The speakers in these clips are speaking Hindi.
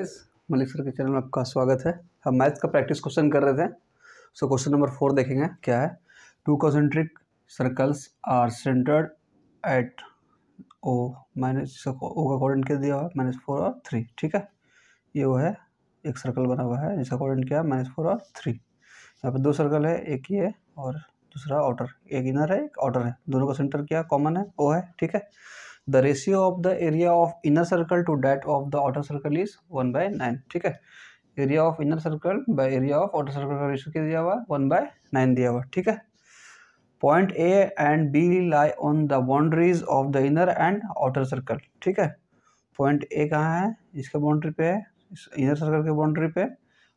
इस मलिक सर के चैनल में आपका स्वागत है हम मैथ का प्रैक्टिस क्वेश्चन कर रहे थे सो क्वेश्चन नंबर फोर देखेंगे क्या है two concentric circles are centred at O minus O का कोऑर्डिनेट क्या दिया हुआ है माइनस फोर और थ्री ठीक है ये वो है एक सर्कल बना हुआ है जिसका कोऑर्डिनेट क्या है माइनस फोर और थ्री यहाँ पर दो सर्कल है एक ये और दूसरा आउटर एक इनर है एक आउटर है दोनों का सेंटर क्या कॉमन है ओ है ठीक है the ratio of the area of inner circle to that of the outer circle is one by nine ठीक है area of inner circle by area of outer circle का रेशियो क्या दिया हुआ वन बाय नाइन दिया हुआ ठीक है point A and B lie on the boundaries of the inner and outer circle ठीक है पॉइंट ए कहाँ है इसके बाउंड्री पे है इनर सर्कल के बाउंड्री पे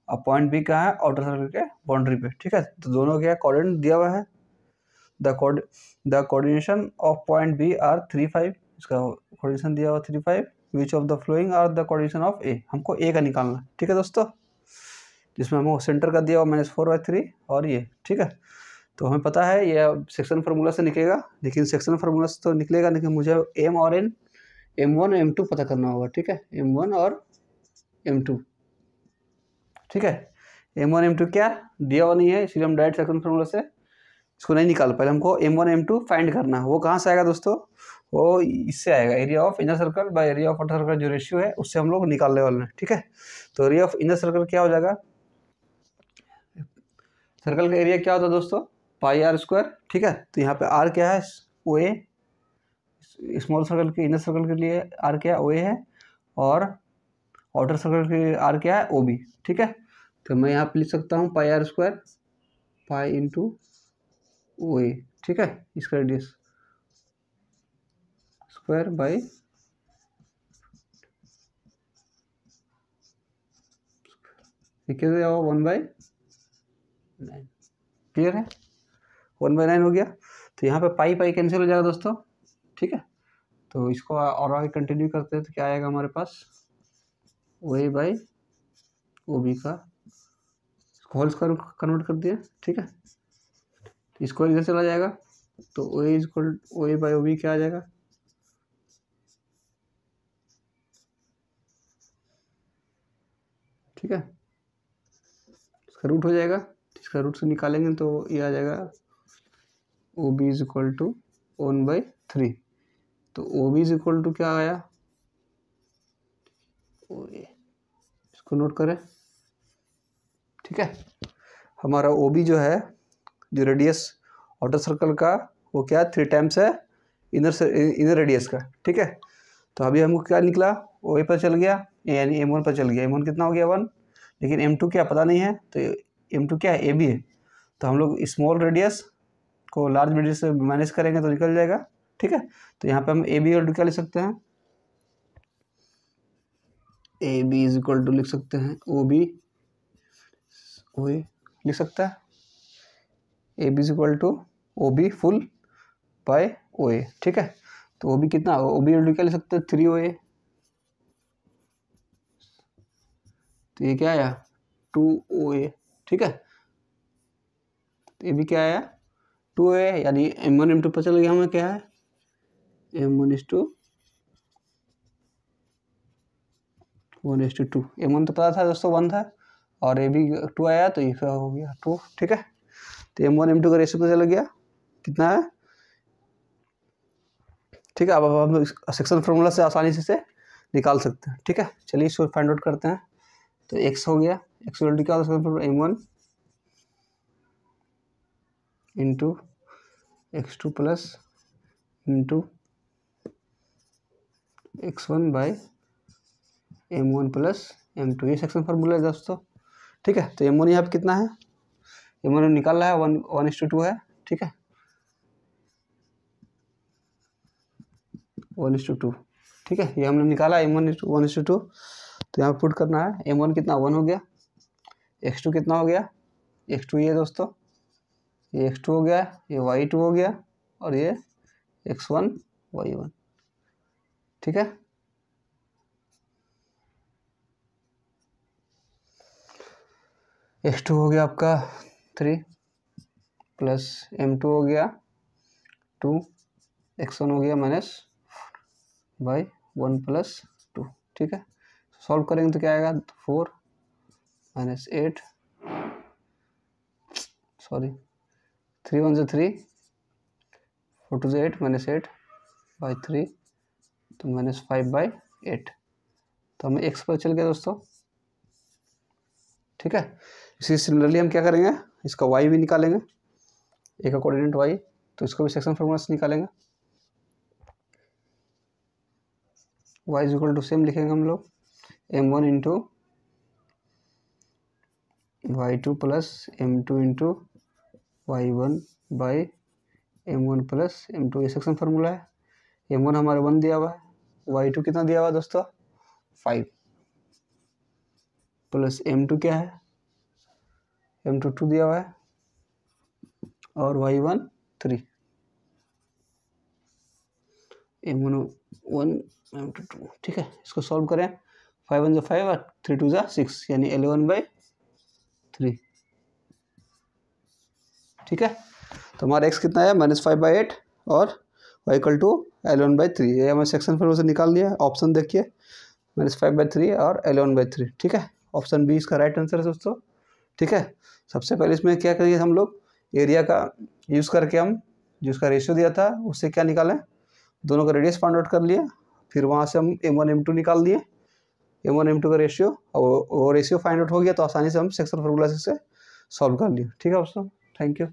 और पॉइंट बी कहाँ है आउटर सर्कल के बाउंड्री पे ठीक है तो दोनों क्या कोऑर्डिनेट दिया हुआ है the coordination of point B are three five इसका कॉर्डिनेशन दिया हुआ three five which of the following are the coordination of A हमको ए का निकालना ठीक है दोस्तों जिसमें हमको सेंटर का दिया हुआ माइनस फोर बाई थ्री और ये ठीक है तो हमें पता है ये सेक्शन फार्मूला से निकलेगा लेकिन सेक्शन फार्मूला से तो निकलेगा लेकिन मुझे एम और N M one M two पता करना होगा ठीक है एम वन और एम टू ठीक है एम वन एम टू क्या दिया हुआ नहीं है इसलिए हम डायरेक्ट सेक्शन फार्मूला से इसको नहीं निकाल पाए हमको M one M two find करना है वो कहाँ से आएगा दोस्तों वो इससे आएगा area of inner circle by area of outer circle जो रेशियो है उससे हम लोग निकालने वाले हैं ठीक है तो एरिया ऑफ इनर सर्कल क्या हो जाएगा सर्कल का एरिया क्या होता है दोस्तों पाई आर स्क्वायर ठीक है तो यहाँ पे आर क्या है ओ ए स्मॉल सर्कल के इनर सर्कल के लिए आर क्या है ओ ए है और आउटर सर्कल के लिए आर क्या है ओ बी ठीक है तो मैं यहाँ पर लिख सकता हूँ pi R square pi into O A ठीक है इसका रेडियस स्क्वायर बाय क्या वन बाई नाइन क्लियर है वन बाई नाइन हो गया तो यहाँ पे पाई पाई कैंसिल हो जाएगा दोस्तों ठीक है तो इसको और आगे कंटिन्यू करते हैं तो क्या आएगा हमारे पास ए बाई ओ बी का इसको होल स्क्वायर कन्वर्ट कर दिया ठीक है तो इसको इधर चला जाएगा तो O is O by O B क्या आ जाएगा ठीक है इसका रूट हो जाएगा इसका रूट से निकालेंगे तो ये आ जाएगा O B is equal to one by three तो O B is equal to क्या आया इसको नोट करें ठीक है हमारा ओ बी जो है जो रेडियस आउटर सर्कल का वो क्या थ्री टाइम्स है इनर इनर रेडियस का ठीक है तो अभी हमको क्या निकला ए पता चल गया यानी एम वन पर चल गया एम वन कितना हो गया वन लेकिन एम टू क्या पता नहीं है तो एम टू क्या है ए बी है तो हम लोग स्मॉल रेडियस को लार्ज रेडियस से मैनेज करेंगे तो निकल जाएगा ठीक है तो यहाँ पे हम ए बी और टू क्या लिख सकते हैं A B is equal to लिख सकते हैं ओ बी ओ लिख सकता है A B is equal to O B full by O A ठीक है तो ओ बी कितना ओ बी और क्या लिख सकते हैं थ्री ओ ए तो ये क्या आया टू ओ ए ठीक है तो ये भी क्या आया टू ए यानी एम वन एम टू पता चल गया हमें क्या है M one is two one is two two M one तो पता था दोस्तों वन था और ए भी टू आया तो ये हो गया टू ठीक है तो एम वन एम टू का रेशियो पता चल गया कितना है ठीक है अब हम सेक्शन फार्मूला से आसानी से निकाल सकते हैं ठीक है चलिए इसको फाइंड आउट करते हैं तो एक्स हो गया एक्सीलरेटर क्या होता है M one into X two plus into X one by M one plus M two ये सेक्शन फार्मूला है दोस्तों ठीक है तो एम वन यहाँ पर कितना है एम वन निकाल रहा है one one is two two है ठीक है वन इंस टू टू ठीक है ये हमने निकाला M one one is two two तो यहाँ पुट करना है एम वन कितना वन हो गया एक्स टू कितना हो गया एक्स टू ये दोस्तों ये एक्स टू हो गया ये वाई टू हो गया और ये एक्स वन वाई वन ठीक है एक्स टू हो गया आपका थ्री प्लस एम टू हो गया टू एक्स वन हो गया minus by one plus two ठीक है सॉल्व करेंगे तो क्या आएगा four minus eight sorry three one जो थ्री फोर टू जो eight minus eight by three तो माइनस फाइव बाई एट तो हमें एक्स पर चल गया दोस्तों ठीक है इसी सिमिलरली हम क्या करेंगे इसका वाई भी निकालेंगे एक का कोऑर्डिनेट वाई तो इसको भी सेक्शन फॉर्मूला से निकालेंगे Y is equal to same लिखेंगे हम लोग M one into Y two plus M two into Y one by M one plus M two ये सेक्शन फार्मूला है एम वन हमारा वन दिया हुआ है वाई टू कितना दिया हुआ है दोस्तों फाइव प्लस एम टू क्या है एम टू टू दिया हुआ है और Y one three M one one M two two ठीक है इसको सॉल्व करें फाइव वन जो फाइव और थ्री टू ज़ा सिक्स यानी एलेवन बाई थ्री ठीक है तो हमारा एक्स कितना है माइनस फाइव बाई एट और Y equal to eleven by three ये हमें सेक्शन फॉर्म से निकाल लिया ऑप्शन देखिए माइनस फाइव बाई थ्री और एलेवन बाई थ्री ठीक है ऑप्शन बी इसका राइट आंसर है दोस्तों ठीक है सबसे पहले इसमें क्या करिए हम लोग एरिया का यूज़ करके हम जो उसका रेशियो दिया था उससे क्या निकालें दोनों का रेडियस फाइंड आउट कर लिए फिर वहाँ से हम एम वन एम टू निकाल दिए एम वन एम टू का रेशियो और रेशियो फाइंड आउट हो गया तो आसानी से हम सेक्शन फॉर्मूला से सॉल्व कर लिए ठीक है दोस्तों थैंक यू